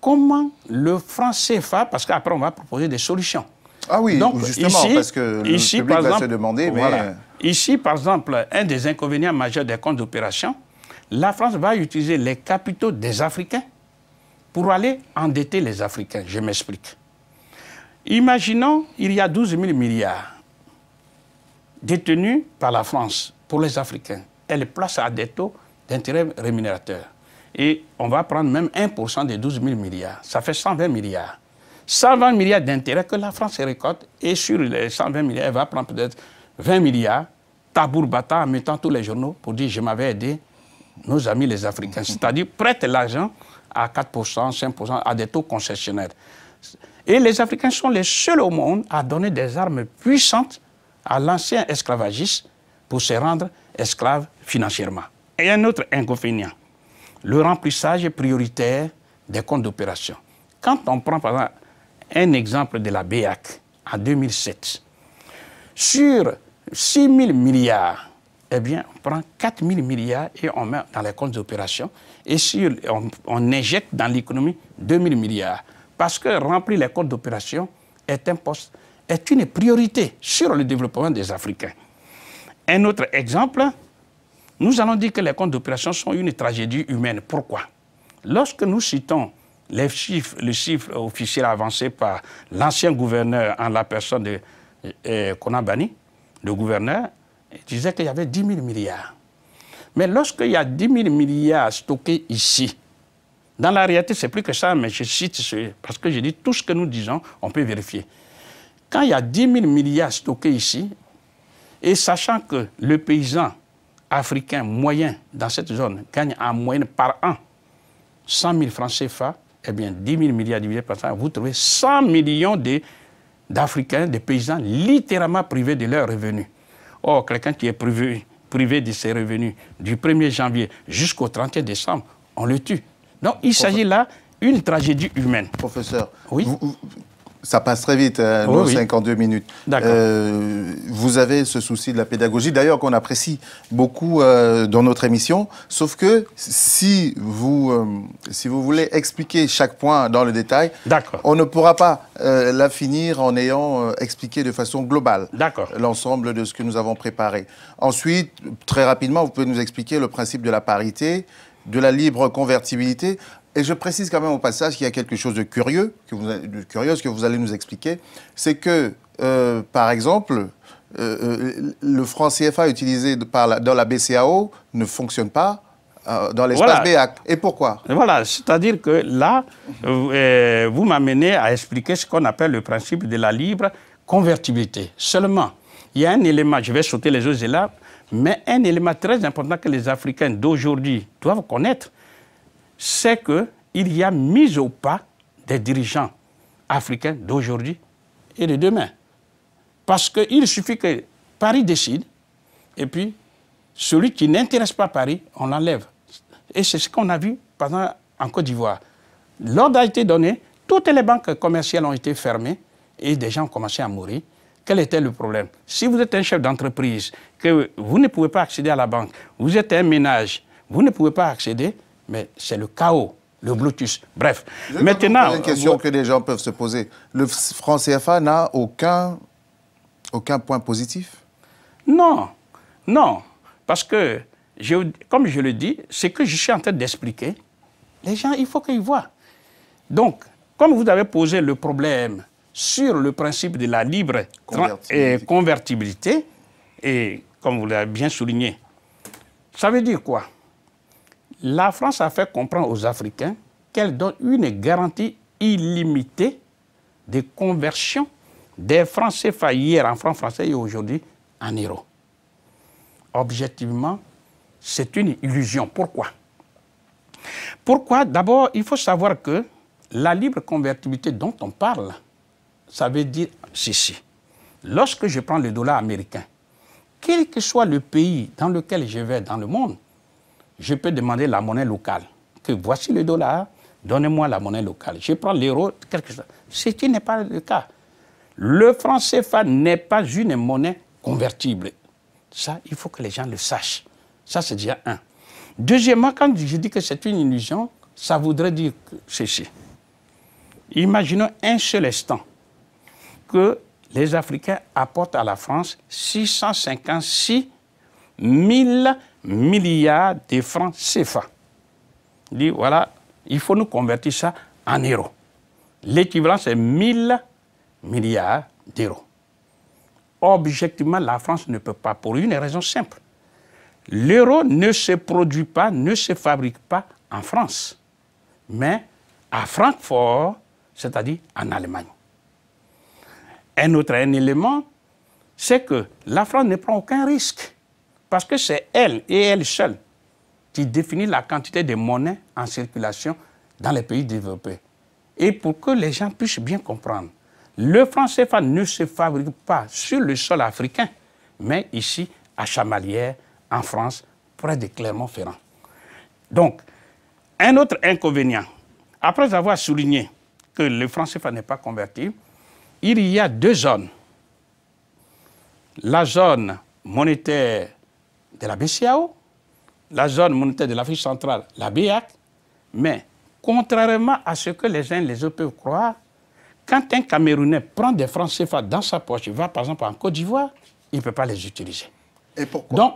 comment le français CFA, parce qu'après on va proposer des solutions. Ah oui, Donc, justement, parce que le ici, par exemple, se demander. Ici, par exemple, un des inconvénients majeurs des comptes d'opération, la France va utiliser les capitaux des Africains pour aller endetter les Africains. Je m'explique. Imaginons, il y a 12 000 milliards détenus par la France pour les Africains. Elle place à des taux d'intérêt rémunérateur. Et on va prendre même 1% des 12 000 milliards. Ça fait 120 milliards. 120 milliards d'intérêts que la France récolte. Et sur les 120 milliards, elle va prendre peut-être 20 milliards, tabour bata, en mettant tous les journaux pour dire je m'avais aidé nos amis les Africains, c'est-à-dire prêtent l'argent à 4%, 5%, à des taux concessionnaires. Et les Africains sont les seuls au monde à donner des armes puissantes à l'ancien esclavagiste pour se rendre esclave financièrement. Et un autre inconvénient, le remplissage prioritaire des comptes d'opération. Quand on prend par exemple un exemple de la BEAC en 2007, sur 6 000 milliards eh bien, on prend 4 000 milliards et on met dans les comptes d'opération. Et si on, injecte dans l'économie 2 000 milliards, parce que remplir les comptes d'opération est un poste, est une priorité sur le développement des Africains. Un autre exemple, nous allons dire que les comptes d'opération sont une tragédie humaine. Pourquoi Lorsque nous citons les chiffres, officiel avancé par l'ancien gouverneur en la personne de eh, eh, Konabani, le gouverneur, disait qu'il y avait 10 000 milliards. Mais lorsqu'il y a 10 000 milliards stockés ici, dans la réalité, c'est plus que ça, mais je cite parce que je dis tout ce que nous disons, on peut vérifier. Quand il y a 10 000 milliards stockés ici, et sachant que le paysan africain moyen dans cette zone gagne en moyenne par an 100 000 francs CFA, eh bien 10 000 milliards divisés par ça, vous trouvez 100 millions d'Africains, de paysans littéralement privés de leurs revenus. Oh quelqu'un qui est privé, privé de ses revenus du 1er janvier jusqu'au 31 décembre, on le tue. Donc, il s'agit là d'une tragédie humaine. Professeur, oui? vous, ça passe très vite, euh, nos 52 minutes. Euh, vous avez ce souci de la pédagogie, d'ailleurs qu'on apprécie beaucoup euh, dans notre émission, sauf que si vous, euh, si vous voulez expliquer chaque point dans le détail, on ne pourra pas la finir en ayant expliqué de façon globale l'ensemble de ce que nous avons préparé. Ensuite, très rapidement, vous pouvez nous expliquer le principe de la parité, de la libre convertibilité. Et je précise quand même au passage qu'il y a quelque chose de curieux, que vous, de curieux que vous allez nous expliquer, c'est que, euh, par exemple, euh, euh, le franc CFA utilisé dans la BCAO ne fonctionne pas dans l'espace BAC. Et pourquoi Voilà, c'est-à-dire que là, vous m'amenez à expliquer ce qu'on appelle le principe de la libre convertibilité. Seulement, il y a un élément, je vais sauter les et là, mais un élément très important que les Africains d'aujourd'hui doivent connaître, c'est qu'il y a mise au pas des dirigeants africains d'aujourd'hui et de demain. Parce qu'il suffit que Paris décide, et puis celui qui n'intéresse pas Paris, on l'enlève. Et c'est ce qu'on a vu pendant, en Côte d'Ivoire. L'ordre a été donné, toutes les banques commerciales ont été fermées et des gens ont commencé à mourir. Quel était le problème Si vous êtes un chef d'entreprise, que vous ne pouvez pas accéder à la banque, vous êtes un ménage, vous ne pouvez pas accéder, mais c'est le chaos, le Bluetooth. Bref, maintenant... C'est une question que les gens peuvent se poser. Le franc CFA n'a aucun, aucun point positif Non, non. Parce que, comme je le dis, ce que je suis en train d'expliquer, les gens, il faut qu'ils voient. Donc, comme vous avez posé le problème sur le principe de la libre et, convertibilité, et comme vous l'avez bien souligné, ça veut dire quoi la France a fait comprendre aux Africains qu'elle donne une garantie illimitée de conversion des francs CFA hier en francs français et aujourd'hui en euros. Objectivement, c'est une illusion. Pourquoi Pourquoi D'abord, il faut savoir que la libre convertibilité dont on parle, ça veut dire ceci. Lorsque je prends le dollar américain, quel que soit le pays dans lequel je vais dans le monde, je peux demander la monnaie locale. Que voici le dollar, donnez-moi la monnaie locale. Je prends l'euro, quelque chose. Ce qui n'est pas le cas. Le franc CFA n'est pas une monnaie convertible. Ça, il faut que les gens le sachent. Ça, c'est déjà un. Deuxièmement, quand je dis que c'est une illusion, ça voudrait dire ceci. Imaginons un seul instant que les Africains apportent à la France 656 000 milliards de francs CFA. Il dit, voilà, il faut nous convertir ça en euros. L'équivalent, c'est 1000 milliards d'euros. Objectivement, la France ne peut pas, pour une raison simple. L'euro ne se produit pas, ne se fabrique pas en France, mais à Francfort, c'est-à-dire en Allemagne. Un autre élément, c'est que la France ne prend aucun risque. Parce que c'est elle et elle seule qui définit la quantité de monnaie en circulation dans les pays développés. Et pour que les gens puissent bien comprendre, le franc CFA ne se fabrique pas sur le sol africain, mais ici, à Chamalière, en France, près de Clermont-Ferrand. Donc, un autre inconvénient, après avoir souligné que le franc CFA n'est pas converti, il y a deux zones. La zone monétaire de la BCAO, la zone monétaire de l'Afrique centrale, la BIAC. Mais contrairement à ce que les uns les autres peuvent croire, quand un Camerounais prend des francs CFA dans sa poche, il va par exemple en Côte d'Ivoire, il ne peut pas les utiliser. Et pourquoi Donc,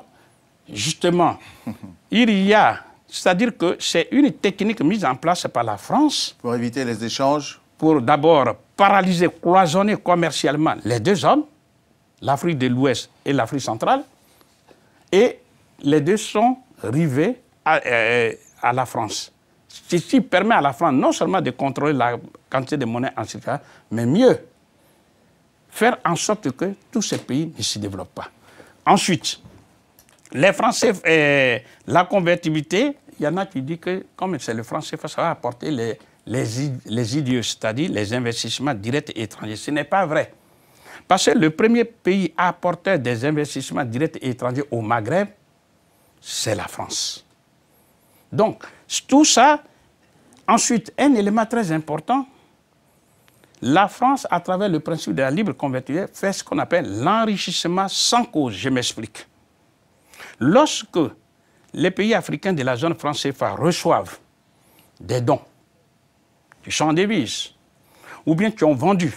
justement, il y a, c'est-à-dire que c'est une technique mise en place par la France. Pour éviter les échanges Pour d'abord paralyser, cloisonner commercialement les deux hommes, l'Afrique de l'Ouest et l'Afrique centrale. Et les deux sont rivés à, euh, la France. Ceci permet à la France non seulement de contrôler la quantité de monnaie en circulation, mais mieux, faire en sorte que tous ces pays ne se développent pas. Ensuite, les Français, euh, la convertibilité, il y en a qui disent que comme c'est le Français, ça va apporter les, les, c'est-à-dire les investissements directs étrangers. Ce n'est pas vrai. Parce que le premier pays apporteur des investissements directs et étrangers au Maghreb, c'est la France. Donc, tout ça, ensuite, un élément très important, la France, à travers le principe de la libre convertibilité, fait ce qu'on appelle l'enrichissement sans cause. Je m'explique. Lorsque les pays africains de la zone France CFA reçoivent des dons qui sont en devises, ou bien qui ont vendu,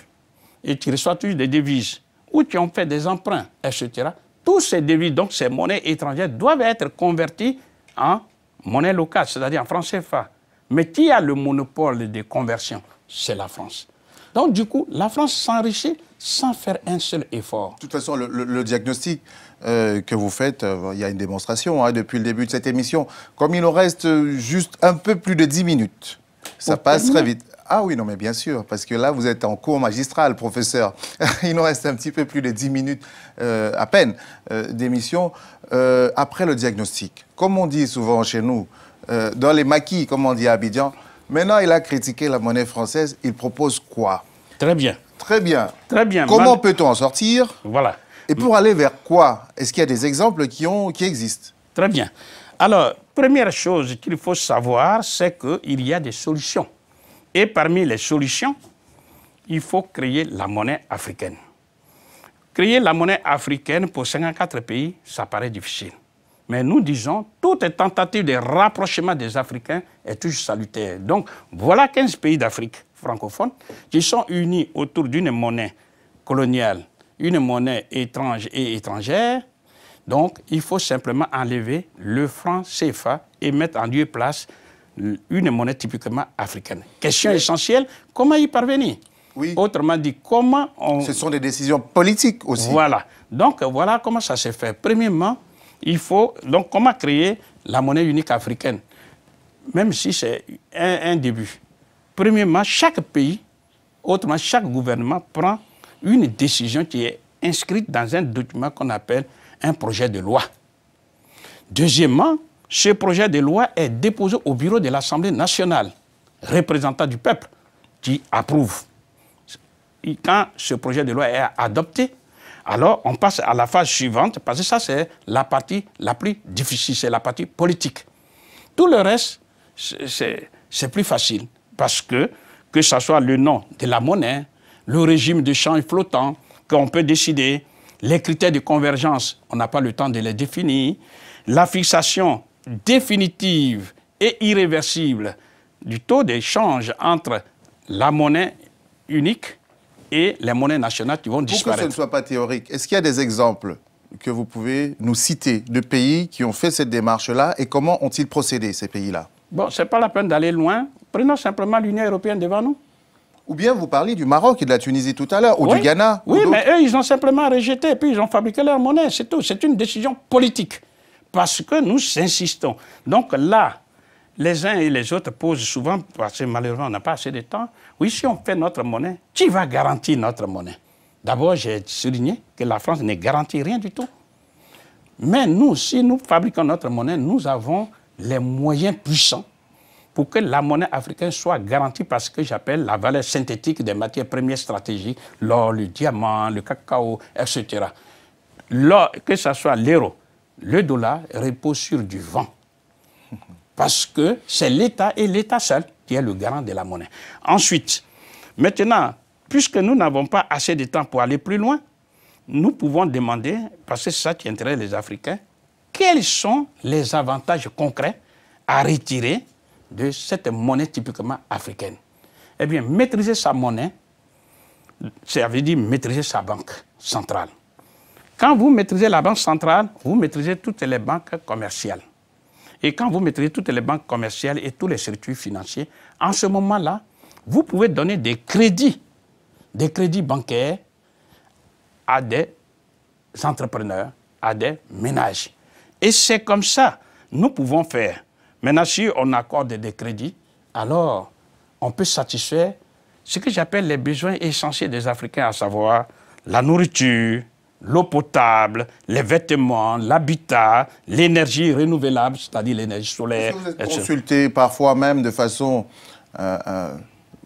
et tu reçois toujours des devises, ou tu ont fait des emprunts, etc. Tous ces devises, donc ces monnaies étrangères, doivent être converties en monnaie locale, c'est-à-dire en franc CFA. Mais qui a le monopole des conversions C'est la France. Donc, du coup, la France s'enrichit sans faire un seul effort. De toute façon, le, diagnostic euh, que vous faites, euh, il y a une démonstration hein, depuis le début de cette émission. Comme il nous reste euh, juste un peu plus de 10 minutes, ça passe très vite. Ah oui, non, mais bien sûr, parce que là, vous êtes en cours magistral, professeur. Il nous reste un petit peu plus de 10 minutes euh, à peine euh, d'émission. Euh, après le diagnostic, comme on dit souvent chez nous, dans les maquis, comme on dit à Abidjan, maintenant, il a critiqué la monnaie française, il propose quoi Très bien. Très bien. Très bien. Comment peut-on en sortir Voilà. Et pour aller vers quoi Est-ce qu'il y a des exemples qui, ont, qui existent Très bien. Alors, première chose qu'il faut savoir, c'est qu'il y a des solutions. Et parmi les solutions, il faut créer la monnaie africaine. Créer la monnaie africaine pour 54 pays, ça paraît difficile. Mais nous disons, toute tentative de rapprochement des Africains est toujours salutaire. Donc, voilà 15 pays d'Afrique francophone qui sont unis autour d'une monnaie coloniale, une monnaie étrange et étrangère. Donc, il faut simplement enlever le franc CFA et mettre en lieu place une monnaie typiquement africaine. Question essentielle, comment y parvenir oui. Autrement dit, comment on... Ce sont des décisions politiques aussi. Voilà. Donc, voilà comment ça se fait. Premièrement, il faut... Donc, comment créer la monnaie unique africaine Même si c'est un, début. Premièrement, chaque pays, autrement, chaque gouvernement prend une décision qui est inscrite dans un document qu'on appelle un projet de loi. Deuxièmement, ce projet de loi est déposé au bureau de l'Assemblée nationale, représentant du peuple, qui approuve. quand ce projet de loi est adopté, alors on passe à la phase suivante, parce que ça c'est la partie la plus difficile, c'est la partie politique. Tout le reste, c'est plus facile, parce que que ce soit le nom de la monnaie, le régime de change flottant qu'on peut décider, les critères de convergence, on n'a pas le temps de les définir, la fixation définitive et irréversible du taux d'échange entre la monnaie unique et les monnaies nationales qui vont disparaître. Pour que ce ne soit pas théorique, est-ce qu'il y a des exemples que vous pouvez nous citer de pays qui ont fait cette démarche-là et comment ont-ils procédé, ces pays-là Bon, ce n'est pas la peine d'aller loin. Prenons simplement l'Union européenne devant nous. Ou bien vous parlez du Maroc et de la Tunisie tout à l'heure, ou du Ghana. Oui, mais eux, ils ont simplement rejeté, puis ils ont fabriqué leur monnaie, c'est tout. C'est une décision politique parce que nous insistons. Donc là, les uns et les autres posent souvent, parce que malheureusement on n'a pas assez de temps, oui, si on fait notre monnaie, qui va garantir notre monnaie D'abord, j'ai souligné que la France ne garantit rien du tout. Mais nous, si nous fabriquons notre monnaie, nous avons les moyens puissants pour que la monnaie africaine soit garantie parce que j'appelle la valeur synthétique des matières premières stratégiques, l'or, le diamant, le cacao, etc. L'or, que ce soit l'euro, le dollar repose sur du vent. Parce que c'est l'État et l'État seul qui est le garant de la monnaie. Ensuite, maintenant, puisque nous n'avons pas assez de temps pour aller plus loin, nous pouvons demander, parce que c'est ça qui intéresse les Africains, quels sont les avantages concrets à retirer de cette monnaie typiquement africaine Eh bien, maîtriser sa monnaie, ça veut dire maîtriser sa banque centrale. Quand vous maîtrisez la banque centrale, vous maîtrisez toutes les banques commerciales. Et quand vous maîtrisez toutes les banques commerciales et tous les circuits financiers, en ce moment-là, vous pouvez donner des crédits, des crédits bancaires à des entrepreneurs, à des ménages. Et c'est comme ça, que nous pouvons faire. Maintenant, si on accorde des crédits, alors on peut satisfaire ce que j'appelle les besoins essentiels des Africains, à savoir la nourriture, l'eau potable, les vêtements, l'habitat, l'énergie renouvelable, c'est-à-dire l'énergie solaire. Vous êtes consulté parfois même de façon, euh, euh,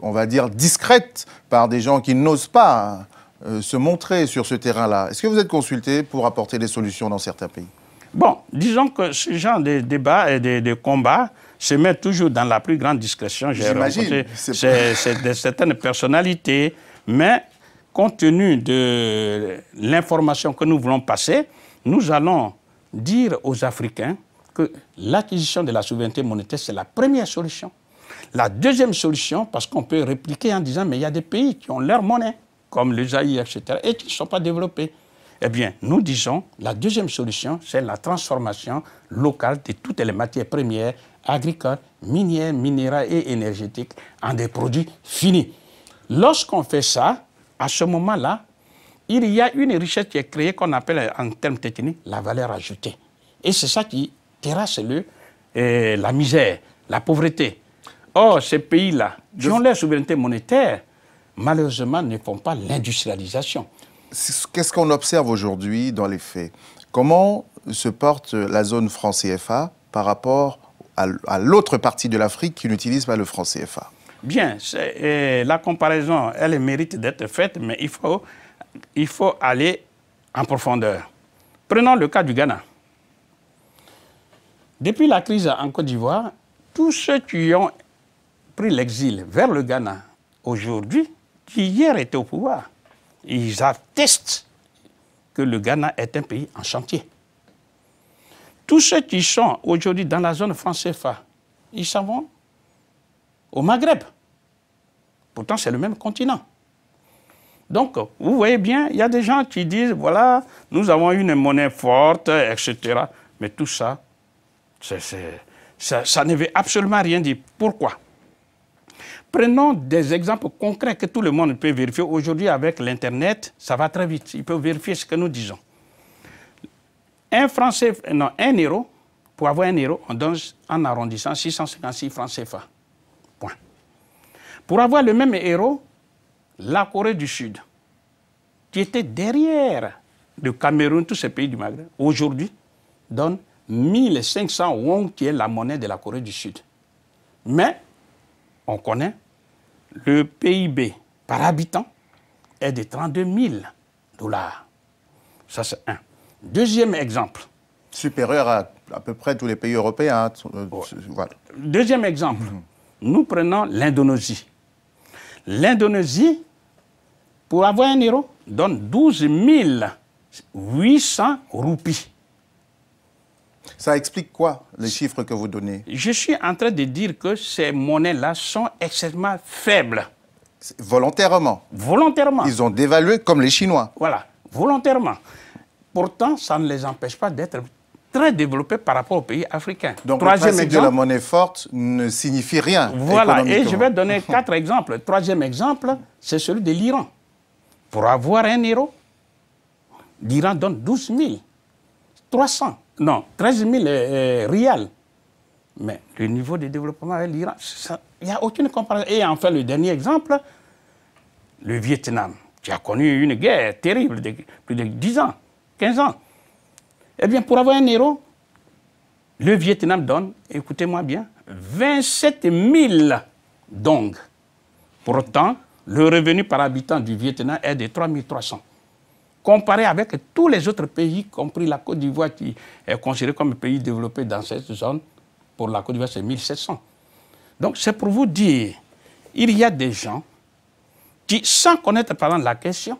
on va dire, discrète par des gens qui n'osent pas euh, se montrer sur ce terrain-là. Est-ce que vous êtes consulté pour apporter des solutions dans certains pays Bon, disons que ce genre de débat et de, combats combat se met toujours dans la plus grande discrétion. C'est de certaines personnalités, mais compte tenu de l'information que nous voulons passer, nous allons dire aux Africains que l'acquisition de la souveraineté monétaire, c'est la première solution. La deuxième solution, parce qu'on peut répliquer en disant, mais il y a des pays qui ont leur monnaie, comme les Zaïre, etc., et qui ne sont pas développés. Eh bien, nous disons, la deuxième solution, c'est la transformation locale de toutes les matières premières, agricoles, minières, minérales et énergétiques, en des produits finis. Lorsqu'on fait ça, à ce moment-là, il y a une richesse qui est créée qu'on appelle euh, en termes techniques la valeur ajoutée. Et c'est ça qui terrasse le, euh, la misère, la pauvreté. Or, ces pays-là, qui ont leur souveraineté monétaire, malheureusement, ne font pas l'industrialisation. Qu'est-ce qu'on observe aujourd'hui dans les faits Comment se porte la zone franc CFA par rapport à l'autre partie de l'Afrique qui n'utilise pas le franc CFA Bien, euh, la comparaison, elle mérite d'être faite, mais il faut, il faut aller en profondeur. Prenons le cas du Ghana. Depuis la crise en Côte d'Ivoire, tous ceux qui ont pris l'exil vers le Ghana aujourd'hui, qui hier étaient au pouvoir, ils attestent que le Ghana est un pays en chantier. Tous ceux qui sont aujourd'hui dans la zone France CFA, ils s'en vont au Maghreb. Pourtant, c'est le même continent. Donc, vous voyez bien, il y a des gens qui disent, voilà, nous avons une monnaie forte, etc. Mais tout ça, ça, ne veut absolument rien dire. Pourquoi Prenons des exemples concrets que tout le monde peut vérifier. Aujourd'hui, avec l'Internet, ça va très vite. Il peut vérifier ce que nous disons. Un, français, non, un euro, pour avoir un euro, on donne en arrondissant 656 francs CFA. Pour avoir le même héros, la Corée du Sud, qui était derrière le Cameroun, tous ces pays du Maghreb, aujourd'hui donne 1500 won, qui est la monnaie de la Corée du Sud. Mais, on connaît, le PIB par habitant est de 32 000 dollars. Ça, c'est un. Deuxième exemple. Supérieur à à peu près tous les pays européens. Hein, euh, Deuxième exemple. Mm-hmm. Nous prenons l'Indonésie l'Indonésie, pour avoir un euro, donne 12 800 roupies. Ça explique quoi, les chiffres que vous donnez Je suis en train de dire que ces monnaies-là sont extrêmement faibles. Volontairement Volontairement. Ils ont dévalué comme les Chinois. Voilà, volontairement. Pourtant, ça ne les empêche pas d'être très développé par rapport aux pays africains. Donc le la monnaie forte ne signifie rien. Voilà, et je vais donner quatre exemples. Troisième exemple, c'est celui de l'Iran. Pour avoir un euro, l'Iran donne 12 000, 300, non, 13 000 rials. Mais le niveau de développement avec l'Iran, il n'y a aucune comparaison. Et enfin, le dernier exemple, le Vietnam, qui a connu une guerre terrible de plus de 10 ans, 15 ans. Eh bien, pour avoir un héros, le Vietnam donne, écoutez-moi bien, 27 000 dong. Pour le revenu par habitant du Vietnam est de 3 300. Comparé avec tous les autres pays, y compris la Côte d'Ivoire, qui est considérée comme un pays développé dans cette zone, pour la Côte d'Ivoire, c'est 1 700. Donc, c'est pour vous dire, il y a des gens qui, sans connaître par la question,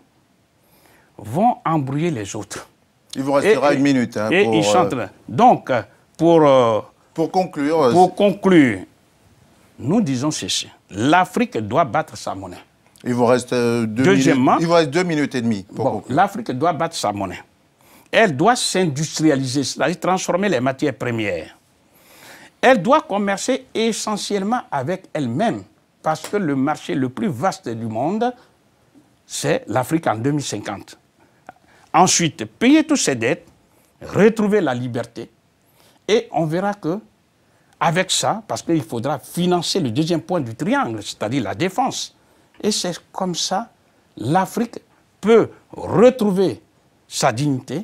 vont embrouiller les autres. Il vous restera une minute. Hein, et il euh, Donc, pour, euh, pour conclure. Euh, pour conclure, nous disons ceci. L'Afrique doit battre sa monnaie. Il vous reste deux, minutes, il vous reste deux minutes et demie. Bon, L'Afrique doit battre sa monnaie. Elle doit s'industrialiser, c'est-à-dire transformer les matières premières. Elle doit commercer essentiellement avec elle-même, parce que le marché le plus vaste du monde, c'est l'Afrique en 2050 ensuite payer toutes ses dettes, retrouver la liberté. Et on verra que, avec ça, parce qu'il faudra financer le deuxième point du triangle, c'est-à-dire la défense. Et c'est comme ça, l'Afrique peut retrouver sa dignité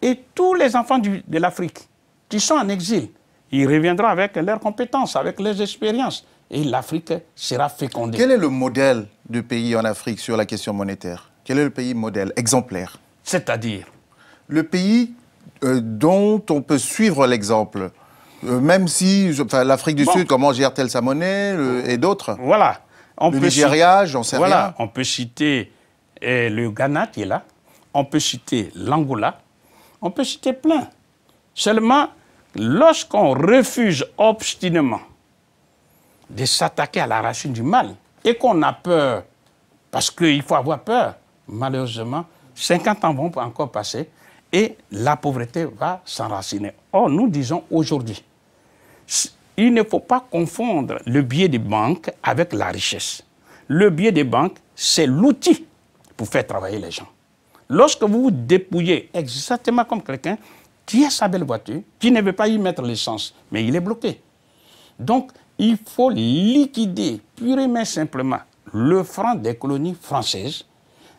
et tous les enfants de l'Afrique qui sont en exil, ils reviendront avec leurs compétences, avec leurs expériences, et l'Afrique sera fécondée. Quel est le modèle du pays en Afrique sur la question monétaire Quel est le pays modèle exemplaire c'est-à-dire Le pays euh, dont on peut suivre l'exemple, euh, même si l'Afrique du Sud, comment gère t sa monnaie et d'autres Voilà. On le On peut citer eh, le Ghana qui est là, on peut citer l'Angola, on peut citer plein. Seulement, lorsqu'on refuse obstinément de s'attaquer à la racine du mal et qu'on a peur, parce qu'il faut avoir peur, malheureusement, 50 ans vont encore passer et la pauvreté va s'enraciner. Or, nous disons aujourd'hui, il ne faut pas confondre le biais des banques avec la richesse. Le biais des banques, c'est l'outil pour faire travailler les gens. Lorsque vous vous dépouillez exactement comme quelqu'un qui a sa belle voiture, qui ne veut pas y mettre l'essence, mais il est bloqué. Donc, il faut liquider purement et simplement le franc des colonies françaises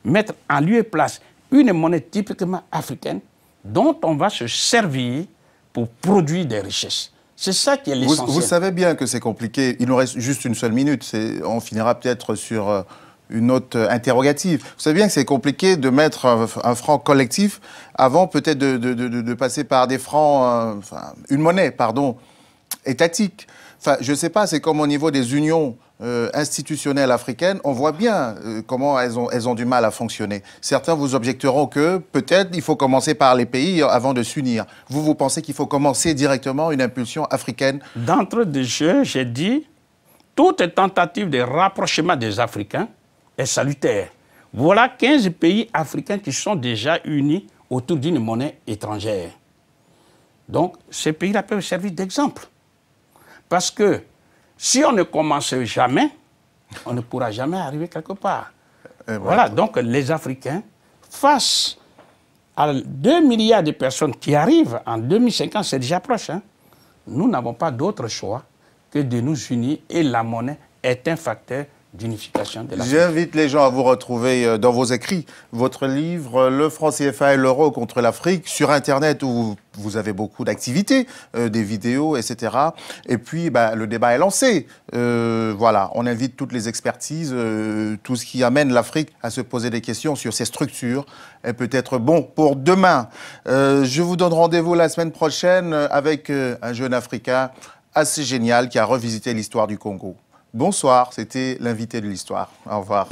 mettre en lieu et place une monnaie typiquement africaine dont on va se servir pour produire des richesses. C'est ça qui est l'essentiel. Vous, savez bien que c'est compliqué. Il nous reste juste une seule minute. On finira peut-être sur euh, une autre interrogative. Vous savez bien que c'est compliqué de mettre un, franc collectif avant peut-être de, de, passer par des francs, euh, enfin, une monnaie, pardon, étatique. Enfin, je ne sais pas, c'est comme au niveau des unions euh, institutionnelle institutionnelles africaines, on voit bien euh, comment elles ont, elles ont du mal à fonctionner. Certains vous objecteront que peut-être il faut commencer par les pays avant de s'unir. Vous, vous pensez qu'il faut commencer directement une impulsion africaine D'entre de j'ai dit, toute tentative de rapprochement des Africains est salutaire. Voilà 15 pays africains qui sont déjà unis autour d'une monnaie étrangère. Donc, ces pays-là peuvent servir d'exemple. Parce que si on ne commence jamais, on ne pourra jamais arriver quelque part. voilà, donc les Africains, face à 2 milliards de personnes qui arrivent en 2050, c'est déjà proche, hein. nous n'avons pas d'autre choix que de nous unir et la monnaie est un facteur d'unification de J'invite les gens à vous retrouver euh, dans vos écrits, votre livre Le franc CFA et l'euro contre l'Afrique sur Internet où vous avez beaucoup d'activités, euh, des vidéos, etc. Et puis bah, le débat est lancé. Euh, voilà, on invite toutes les expertises, tout ce qui amène l'Afrique à se poser des questions sur ses structures est peut-être bon pour demain. je vous donne rendez-vous la semaine prochaine avec un jeune Africain assez génial qui a revisité l'histoire du Congo. Bonsoir, c'était l'invité de l'histoire. Au revoir.